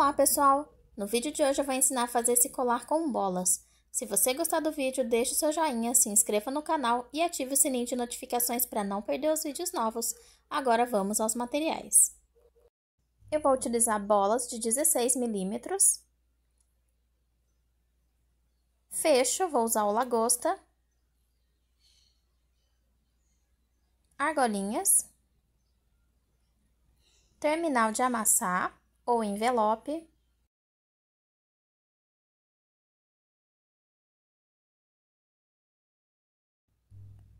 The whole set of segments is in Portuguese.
Olá pessoal! No vídeo de hoje eu vou ensinar a fazer esse colar com bolas. Se você gostar do vídeo, deixe seu joinha, se inscreva no canal e ative o sininho de notificações para não perder os vídeos novos. Agora vamos aos materiais. Eu vou utilizar bolas de 16 milímetros. Fecho, vou usar o lagosta. Argolinhas. Terminal de amassar ou envelope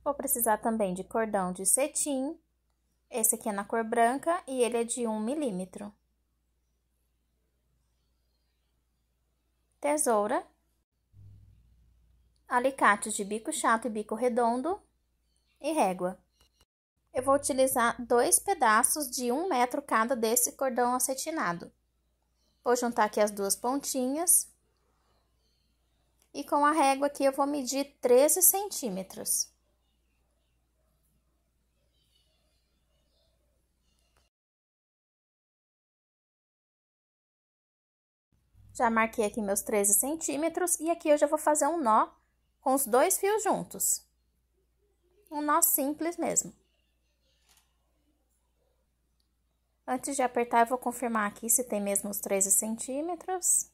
Vou precisar também de cordão de cetim. Esse aqui é na cor branca e ele é de 1 milímetro. Tesoura. Alicates de bico chato e bico redondo. E régua eu vou utilizar dois pedaços de um metro cada desse cordão acetinado. Vou juntar aqui as duas pontinhas. E com a régua aqui eu vou medir 13 centímetros. Já marquei aqui meus 13 centímetros e aqui eu já vou fazer um nó com os dois fios juntos. Um nó simples mesmo. Antes de apertar, eu vou confirmar aqui se tem mesmo os 13 centímetros.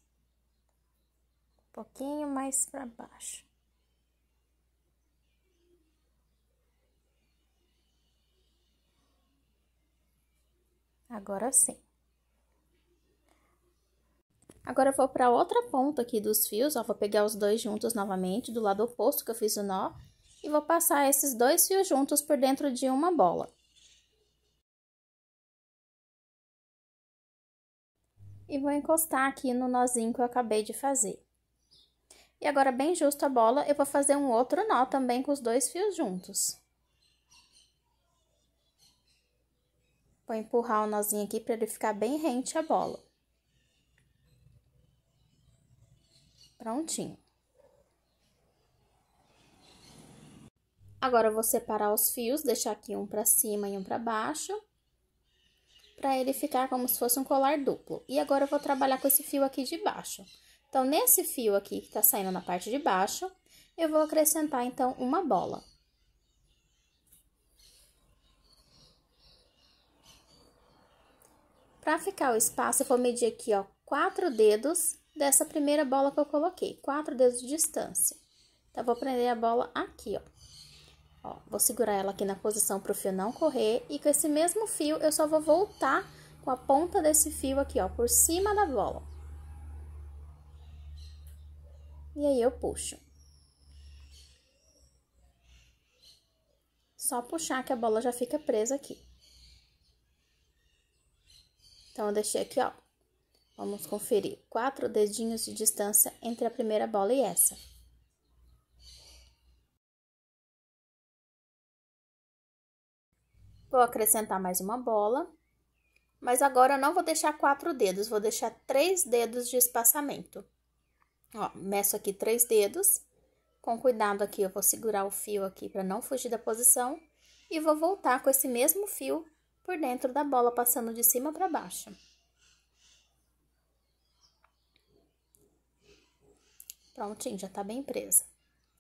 Um pouquinho mais para baixo. Agora sim. Agora eu vou para outra ponta aqui dos fios, ó, vou pegar os dois juntos novamente, do lado oposto que eu fiz o nó, e vou passar esses dois fios juntos por dentro de uma bola. e vou encostar aqui no nozinho que eu acabei de fazer. E agora, bem justo a bola, eu vou fazer um outro nó também com os dois fios juntos. Vou empurrar o nozinho aqui para ele ficar bem rente à bola. Prontinho. Agora, eu vou separar os fios, deixar aqui um para cima e um para baixo para ele ficar como se fosse um colar duplo. E agora eu vou trabalhar com esse fio aqui de baixo. Então, nesse fio aqui que tá saindo na parte de baixo, eu vou acrescentar, então, uma bola. Para ficar o espaço, eu vou medir aqui, ó, quatro dedos dessa primeira bola que eu coloquei, quatro dedos de distância. Então, eu vou prender a bola aqui, ó. Ó, vou segurar ela aqui na posição para o fio não correr e com esse mesmo fio eu só vou voltar com a ponta desse fio aqui, ó, por cima da bola. E aí eu puxo. Só puxar que a bola já fica presa aqui. Então, eu deixei aqui, ó. Vamos conferir quatro dedinhos de distância entre a primeira bola e essa. Vou acrescentar mais uma bola. Mas agora eu não vou deixar quatro dedos, vou deixar três dedos de espaçamento. Ó, meço aqui três dedos. Com cuidado aqui, eu vou segurar o fio aqui para não fugir da posição. E vou voltar com esse mesmo fio por dentro da bola, passando de cima para baixo. Prontinho, já tá bem presa.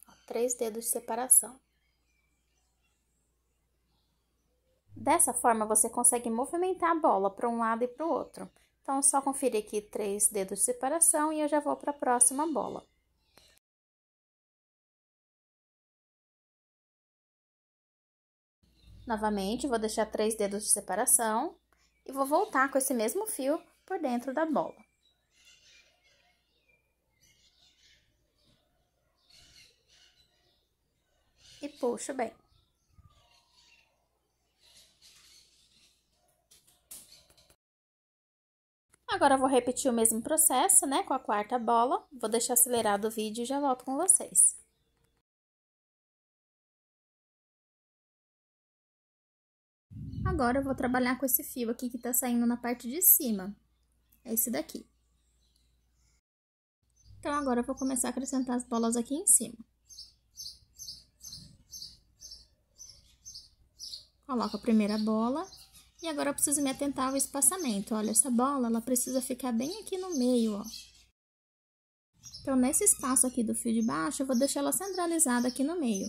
Ó, três dedos de separação. Dessa forma, você consegue movimentar a bola para um lado e para o outro. Então, só conferir aqui três dedos de separação e eu já vou para a próxima bola. Novamente, vou deixar três dedos de separação e vou voltar com esse mesmo fio por dentro da bola. E puxo bem. Agora, vou repetir o mesmo processo, né, com a quarta bola. Vou deixar acelerado o vídeo e já volto com vocês. Agora, eu vou trabalhar com esse fio aqui que tá saindo na parte de cima. É esse daqui. Então, agora eu vou começar a acrescentar as bolas aqui em cima. Coloco a primeira bola. E agora eu preciso me atentar ao espaçamento. Olha, essa bola, ela precisa ficar bem aqui no meio, ó. Então, nesse espaço aqui do fio de baixo, eu vou deixar ela centralizada aqui no meio.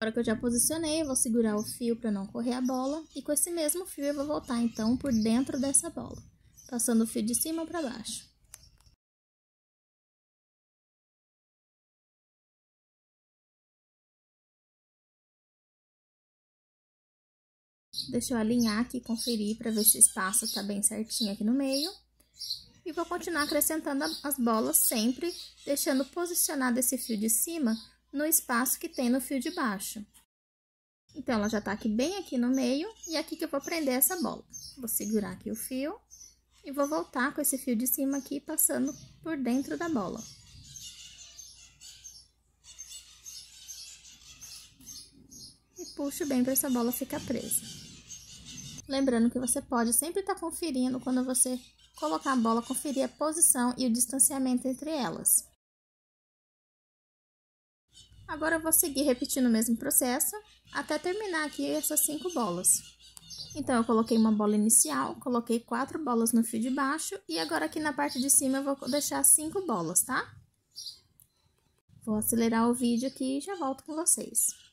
Agora que eu já posicionei, eu vou segurar o fio para não correr a bola. E com esse mesmo fio, eu vou voltar, então, por dentro dessa bola. Passando o fio de cima para baixo. Deixa eu alinhar aqui, conferir para ver se o espaço tá bem certinho aqui no meio. E vou continuar acrescentando as bolas sempre, deixando posicionado esse fio de cima no espaço que tem no fio de baixo. Então, ela já tá aqui bem aqui no meio, e é aqui que eu vou prender essa bola. Vou segurar aqui o fio, e vou voltar com esse fio de cima aqui, passando por dentro da bola. E puxo bem para essa bola ficar presa. Lembrando que você pode sempre estar tá conferindo quando você colocar a bola, conferir a posição e o distanciamento entre elas. Agora eu vou seguir repetindo o mesmo processo até terminar aqui essas cinco bolas. Então, eu coloquei uma bola inicial, coloquei quatro bolas no fio de baixo e agora aqui na parte de cima eu vou deixar cinco bolas, tá? Vou acelerar o vídeo aqui e já volto com vocês.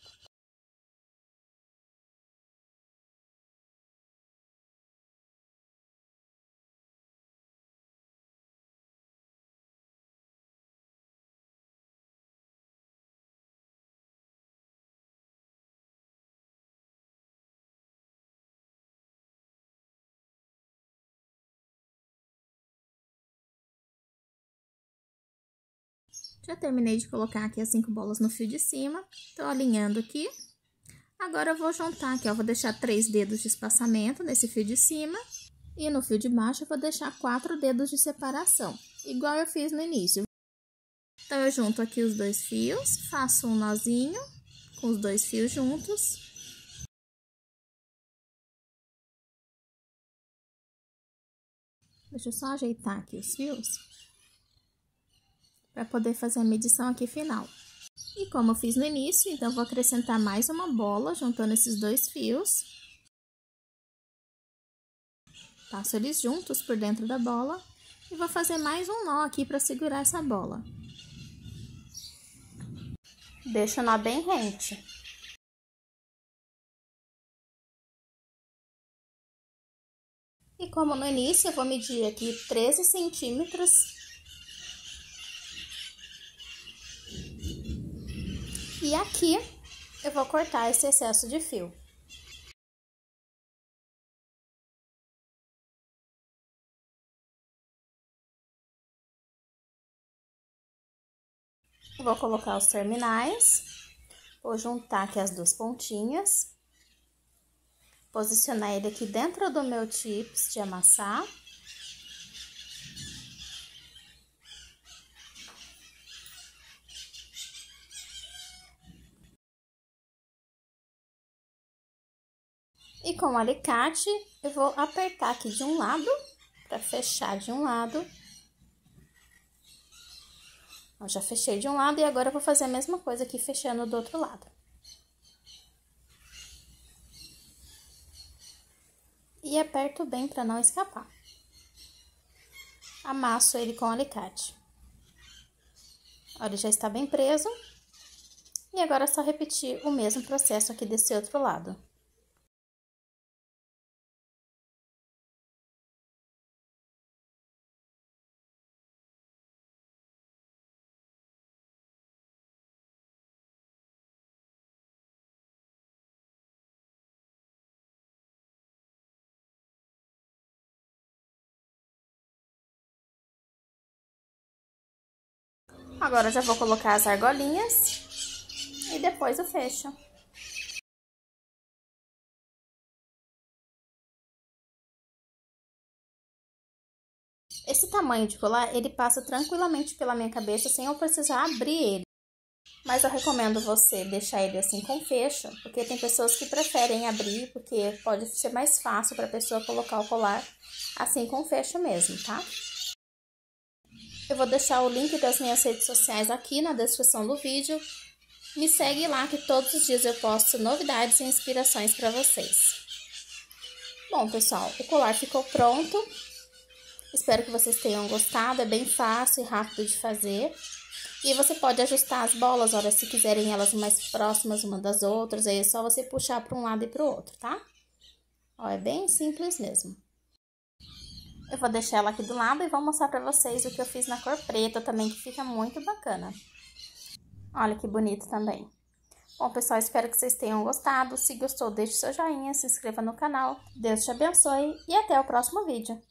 Já terminei de colocar aqui as cinco bolas no fio de cima. Tô alinhando aqui. Agora, eu vou juntar aqui, ó. Vou deixar três dedos de espaçamento nesse fio de cima. E no fio de baixo, eu vou deixar quatro dedos de separação, igual eu fiz no início. Então, eu junto aqui os dois fios, faço um nozinho com os dois fios juntos. Deixa eu só ajeitar aqui os fios para poder fazer a medição aqui final. E como eu fiz no início, então vou acrescentar mais uma bola juntando esses dois fios. Passo eles juntos por dentro da bola e vou fazer mais um nó aqui para segurar essa bola. Deixa o nó bem rente. E como no início, eu vou medir aqui 13 centímetros E aqui eu vou cortar esse excesso de fio. Vou colocar os terminais, vou juntar aqui as duas pontinhas, posicionar ele aqui dentro do meu tips de amassar. E com o alicate, eu vou apertar aqui de um lado, para fechar de um lado. Eu já fechei de um lado e agora eu vou fazer a mesma coisa aqui, fechando do outro lado. E aperto bem para não escapar. Amasso ele com o alicate. Olha, já está bem preso. E agora é só repetir o mesmo processo aqui desse outro lado. Agora já vou colocar as argolinhas e depois o fecho. Esse tamanho de colar, ele passa tranquilamente pela minha cabeça sem eu precisar abrir ele. Mas eu recomendo você deixar ele assim com fecho, porque tem pessoas que preferem abrir, porque pode ser mais fácil para a pessoa colocar o colar assim com fecho mesmo, tá? Eu vou deixar o link das minhas redes sociais aqui na descrição do vídeo. Me segue lá que todos os dias eu posto novidades e inspirações para vocês. Bom, pessoal, o colar ficou pronto. Espero que vocês tenham gostado, é bem fácil e rápido de fazer. E você pode ajustar as bolas, olha, se quiserem elas mais próximas uma das outras, aí é só você puxar para um lado e para o outro, tá? Ó, é bem simples mesmo. Eu vou deixar ela aqui do lado e vou mostrar pra vocês o que eu fiz na cor preta também, que fica muito bacana. Olha que bonito também. Bom, pessoal, espero que vocês tenham gostado. Se gostou, deixe seu joinha, se inscreva no canal. Deus te abençoe e até o próximo vídeo.